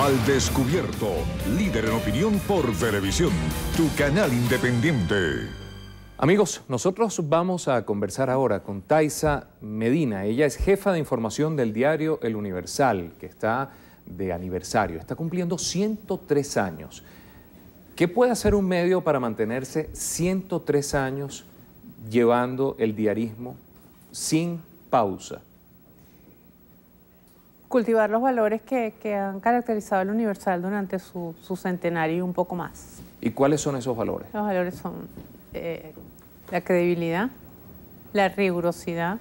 Al Descubierto, líder en opinión por televisión, tu canal independiente. Amigos, nosotros vamos a conversar ahora con Taisa Medina. Ella es jefa de información del diario El Universal, que está de aniversario. Está cumpliendo 103 años. ¿Qué puede hacer un medio para mantenerse 103 años llevando el diarismo sin pausa? cultivar los valores que, han caracterizado al Universal durante su, centenario y un poco más. ¿Y cuáles son esos valores? Los valores son eh, la credibilidad, la rigurosidad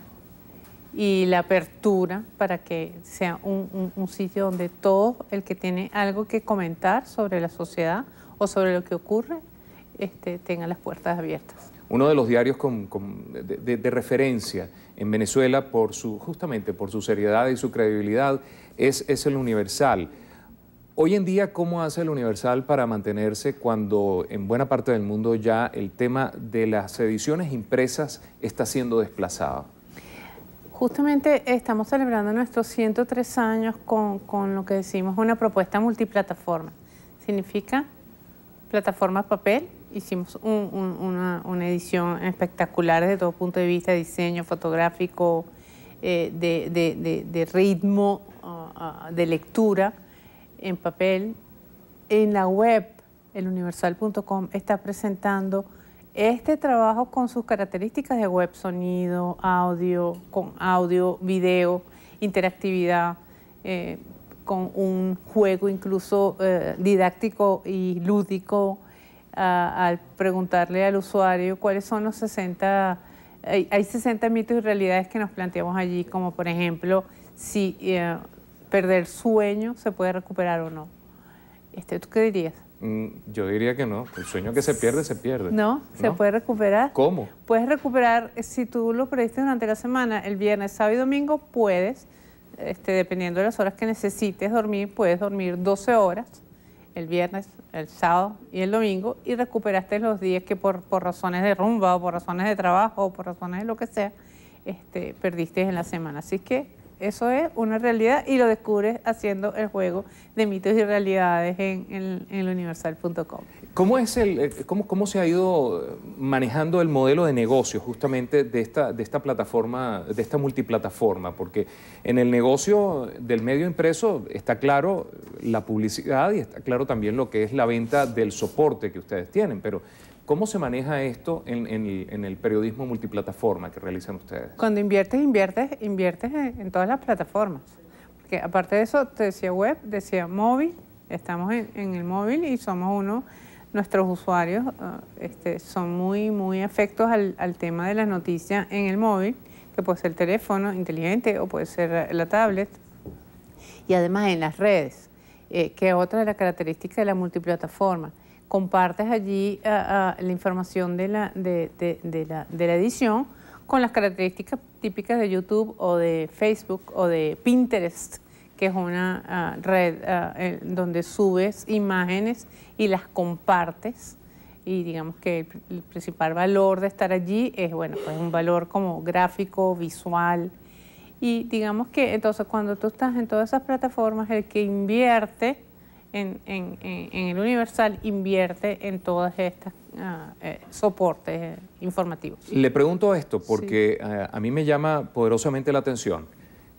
y la apertura para que sea un, sitio donde todo el que tiene algo que comentar sobre la sociedad o sobre lo que ocurre este, tenga las puertas abiertas uno de los diarios de, referencia en Venezuela por su, justamente por su seriedad y su credibilidad es, el Universal. Hoy en día, ¿cómo hace el Universal para mantenerse cuando en buena parte del mundo ya el tema de las ediciones impresas está siendo desplazado? Justamente estamos celebrando nuestros 103 años con, con lo que decimos una propuesta multiplataforma. Significa plataforma papel, hicimos una, edición espectacular desde todo punto de vista, diseño fotográfico, eh, de, ritmo, ah, ah, de lectura en papel. En la web, eluniversal.com está presentando este trabajo con sus características de web, sonido, audio, con audio, video, interactividad, eh, con un juego incluso eh, didáctico y lúdico al preguntarle al usuario cuáles son los 60, hay, 60 mitos y realidades que nos planteamos allí, como por ejemplo si eh, perder sueño se puede recuperar o no. Este, ¿Tú qué dirías? Mm, yo diría que no, el sueño que se pierde, se pierde. No, se puede recuperar. ¿Cómo? Puedes recuperar, eh, si tú lo perdiste durante la semana, el viernes, sábado y domingo, puedes, este, dependiendo de las horas que necesites dormir, puedes dormir 12 horas el viernes, el sábado y el domingo y recuperaste los días que por, por razones de rumba o por razones de trabajo o por razones de lo que sea, este, perdiste en la semana. Así que eso es una realidad y lo descubres haciendo el juego de mitos y realidades en, el universal.com. ¿Cómo, es el, eh, cómo, ¿Cómo se ha ido manejando el modelo de negocio justamente de esta, de esta plataforma, de esta multiplataforma? Porque en el negocio del medio impreso está claro la publicidad y está claro también lo que es la venta del soporte que ustedes tienen, pero ¿Cómo se maneja esto en, el, periodismo multiplataforma que realizan ustedes? Cuando inviertes, inviertes, inviertes en, todas las plataformas. Porque aparte de eso, te decía web, decía móvil, estamos en, el móvil y somos uno, nuestros usuarios ah, este, son muy, muy afectos al, tema de las noticias en el móvil, que puede ser el teléfono inteligente o puede ser la tablet, y además en las redes, eh, que es otra de las características de la multiplataforma compartes allí eh, eh, la información de la, de, de, la, de la edición con las características típicas de YouTube o de Facebook o de Pinterest, que es una eh, red donde subes imágenes y las compartes. Y digamos que el, el, principal valor de estar allí es, bueno, pues un valor como gráfico, visual. Y digamos que entonces cuando tú estás en todas esas plataformas, el que invierte en, el Universal invierte en todas estas ah, eh, soportes eh, informativos. Le pregunto esto porque eh, a mí me llama poderosamente la atención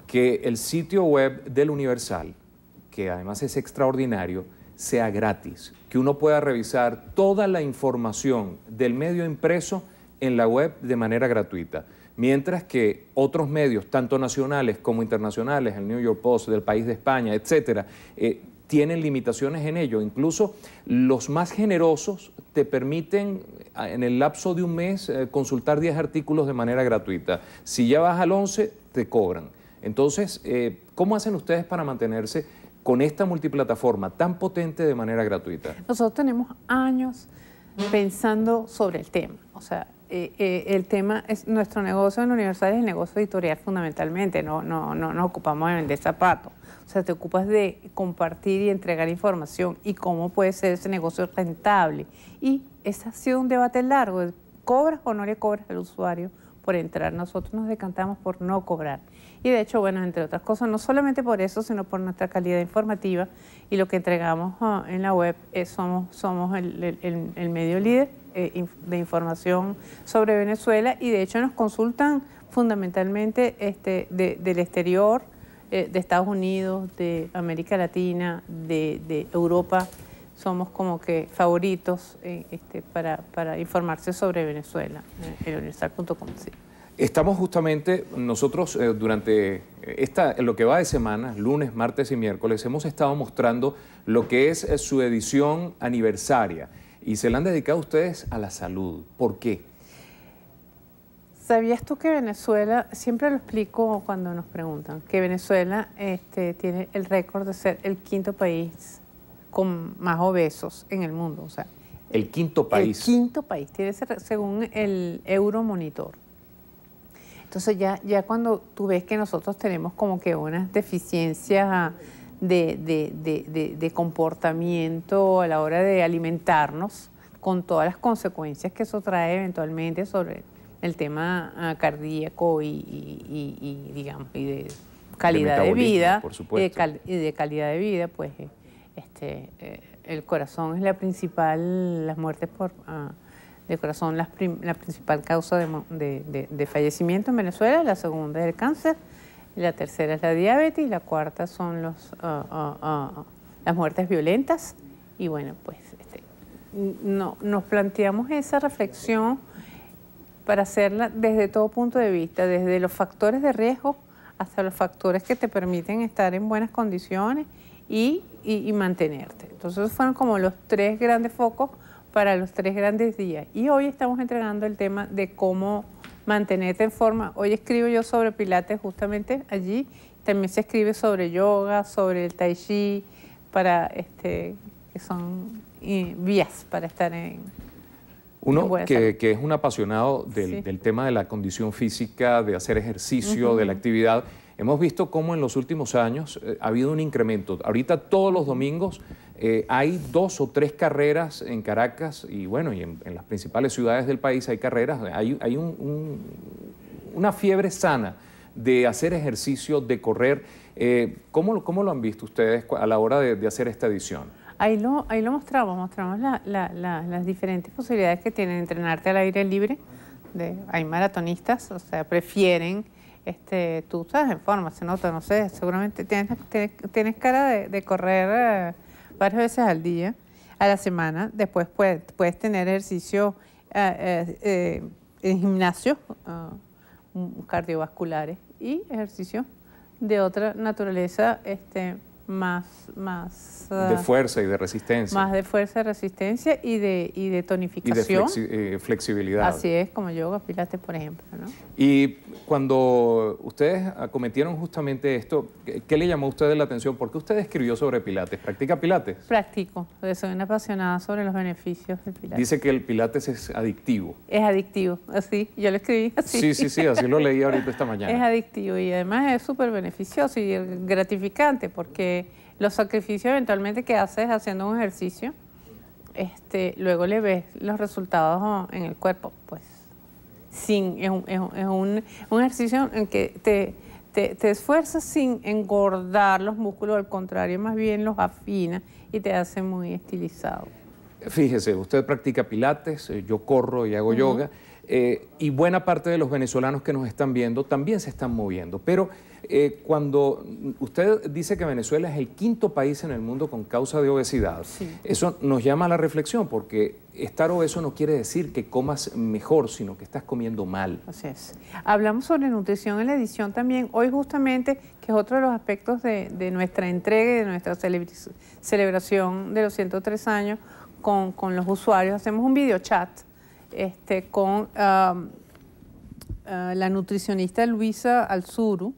que el sitio web del Universal, que además es extraordinario, sea gratis, que uno pueda revisar toda la información del medio impreso en la web de manera gratuita. Mientras que otros medios, tanto nacionales como internacionales, el New York Post, del país de España, etcétera, tienen limitaciones en ello. Incluso los más generosos te permiten en el lapso de un mes eh, consultar 10 artículos de manera gratuita. Si ya vas al 11, te cobran. Entonces, eh, ¿cómo hacen ustedes para mantenerse con esta multiplataforma tan potente de manera gratuita? Nosotros tenemos años pensando sobre el tema. O sea, eh, el tema es nuestro negocio en la universidad es el negocio editorial fundamentalmente, no, no, no nos ocupamos de vender zapatos. O sea, te ocupas de compartir y entregar información y cómo puede ser ese negocio rentable. Y ese ha sido un debate largo, ¿cobras o no le cobras al usuario por entrar? Nosotros nos decantamos por no cobrar. Y de hecho, bueno, entre otras cosas, no solamente por eso, sino por nuestra calidad informativa y lo que entregamos ah, en la web, es, eh, somos, el, medio líder eh, de información sobre Venezuela y de hecho nos consultan fundamentalmente este, del exterior eh, de Estados Unidos, de América Latina, de, Europa, somos como que favoritos eh, este, para, informarse sobre Venezuela, eh, en universal.com. Estamos justamente nosotros durante esta, lo que va de semana, lunes, martes y miércoles, hemos estado mostrando lo que es su edición aniversaria y se la han dedicado ustedes a la salud. ¿Por qué? ¿Sabías tú que Venezuela, siempre lo explico cuando nos preguntan, que Venezuela este, tiene el récord de ser el quinto país con más obesos en el mundo? O sea, el quinto país. El quinto país, tiene según el Euromonitor. Entonces ya, ya cuando tú ves que nosotros tenemos como que unas deficiencias de, de, comportamiento a la hora de alimentarnos, con todas las consecuencias que eso trae eventualmente sobre el tema ah, cardíaco y, digamos, y de calidad de, vida, de calidad de vida, pues eh, este, eh, el corazón es la principal, las muertes por ah, de corazón, la principal causa de, de, fallecimiento en Venezuela, la segunda es el cáncer, la tercera es la diabetes y la cuarta son los, ah, las muertes violentas. Y bueno, pues este, no, nos planteamos esa reflexión para hacerla desde todo punto de vista, desde los factores de riesgo hasta los factores que te permiten estar en buenas condiciones y, mantenerte. Entonces fueron como los tres grandes focos para los tres grandes días. Y hoy estamos entregando el tema de cómo mantenerte en forma. Hoy escribo yo sobre pilates justamente allí. También se escribe sobre yoga, sobre el tai chi, para este, que son eh, vías para estar en, uno que, es un apasionado del, tema de la condición física, de hacer ejercicio, de la actividad, hemos visto cómo en los últimos años eh, ha habido un incremento. Ahorita todos los domingos eh, hay dos o tres carreras en Caracas y bueno, y en, las principales ciudades del país hay carreras, hay, un, una fiebre sana de hacer ejercicio, de correr. Eh, ¿cómo, lo han visto ustedes a la hora de hacer esta edición? Ahí lo, ahí lo mostramos, mostramos la, las diferentes posibilidades que tienen entrenarte al aire libre. De, hay maratonistas, o sea, prefieren, este, tú estás en forma, se nota, no sé, seguramente tienes, tienes, cara de, correr eh, varias veces al día, a la semana, después puedes, puedes tener ejercicio eh, eh, en gimnasio, ah, mm, cardiovasculares y ejercicio de otra naturaleza. Este, más, más de ah, fuerza y de resistencia. Más de fuerza y resistencia y de, y de tonificación. Y de eh, flexibilidad. Así es, como yoga, pilates, por ejemplo. ¿no? Y cuando ustedes acometieron justamente esto, ¿qué, le llamó a ustedes la atención? porque usted escribió sobre pilates? ¿Practica pilates? Practico, soy una apasionada sobre los beneficios del pilates. Dice que el pilates es adictivo. Es adictivo, así, yo lo escribí así. Sí, sí, sí, así lo leí ahorita esta mañana. Es adictivo y además es súper beneficioso y gratificante porque los sacrificios eventualmente que haces haciendo un ejercicio, este, luego le ves los resultados en el cuerpo, pues. Sin, es un, ejercicio en que te, te, esfuerzas sin engordar los músculos, al contrario, más bien los afina y te hace muy estilizado. Fíjese, usted practica pilates, eh, yo corro y hago yoga. Eh, y buena parte de los venezolanos que nos están viendo también se están moviendo. Pero eh, cuando usted dice que Venezuela es el quinto país en el mundo con causa de obesidad, eso nos llama a la reflexión porque estar obeso no quiere decir que comas mejor, sino que estás comiendo mal. Así es. Hablamos sobre nutrición en la edición también hoy justamente, que es otro de los aspectos de, nuestra entrega de nuestra celebración de los 103 años con, con los usuarios. Hacemos un video chat este, con um, uh, la nutricionista Luisa Alzuru.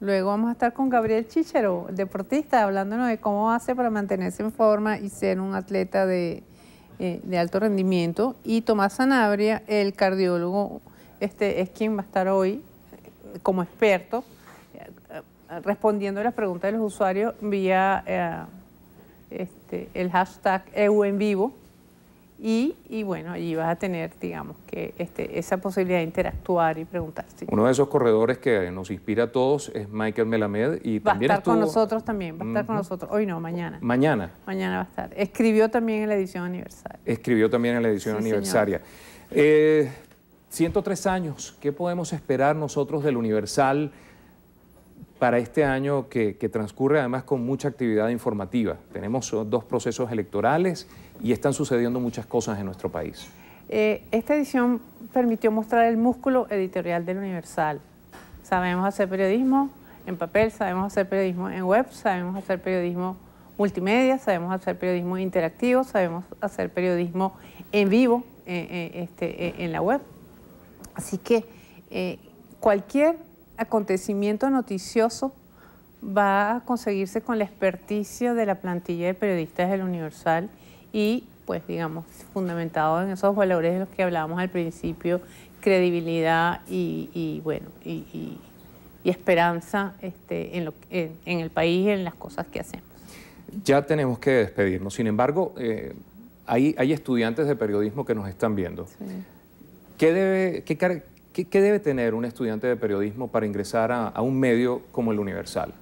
Luego vamos a estar con Gabriel Chichero, deportista, hablándonos de cómo hace para mantenerse en forma y ser un atleta de, eh, alto rendimiento. Y Tomás Sanabria, el cardiólogo, este, es quien va a estar hoy eh, como experto eh, respondiendo a las preguntas de los usuarios vía este, el hashtag EU en vivo y, bueno, allí vas a tener, digamos, que este, esa posibilidad de interactuar y preguntarse. Uno de esos corredores que nos inspira a todos es Michael Melamed y va a estar con nosotros también, va a estar con nosotros. Hoy no, mañana. Mañana. Mañana va a estar. Escribió también en la edición aniversaria. Escribió también en la edición aniversaria. 103 eh, años, ¿qué podemos esperar nosotros del Universal? para este año que, transcurre además con mucha actividad informativa. Tenemos eh, dos procesos electorales y están sucediendo muchas cosas en nuestro país. Eh, esta edición permitió mostrar el músculo editorial del Universal. Sabemos hacer periodismo en papel, sabemos hacer periodismo en web, sabemos hacer periodismo multimedia, sabemos hacer periodismo interactivo, sabemos hacer periodismo en vivo eh, este, en la web. Así que cualquier acontecimiento noticioso va a conseguirse con la experticia de la plantilla de periodistas del Universal y, pues, digamos, fundamentado en esos valores de los que hablábamos al principio, credibilidad y, bueno, y, esperanza este, en, lo, en, el país y en las cosas que hacemos. Ya tenemos que despedirnos. Sin embargo, eh, hay, estudiantes de periodismo que nos están viendo. ¿Qué, debe, qué, ¿Qué, debe tener un estudiante de periodismo para ingresar a, un medio como el Universal?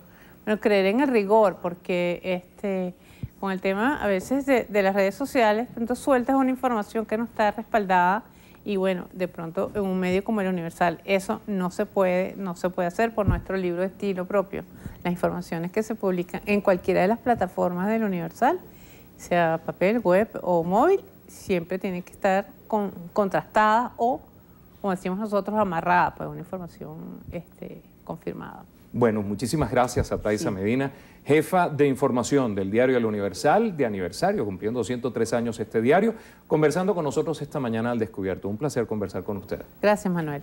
Bueno, creer en el rigor, porque este, con el tema a veces de, las redes sociales, pronto sueltas una información que no está respaldada y bueno, de pronto en un medio como el Universal, eso no se puede, no se puede hacer por nuestro libro de estilo propio. Las informaciones que se publican en cualquiera de las plataformas del Universal, sea papel, web o móvil, siempre tienen que estar contrastadas o como decimos nosotros, amarrada, pues una información este, confirmada. Bueno, muchísimas gracias a Taisa Medina, jefa de información del diario El Universal, de aniversario, cumpliendo 103 años este diario, conversando con nosotros esta mañana al descubierto. Un placer conversar con usted. Gracias, Manuel.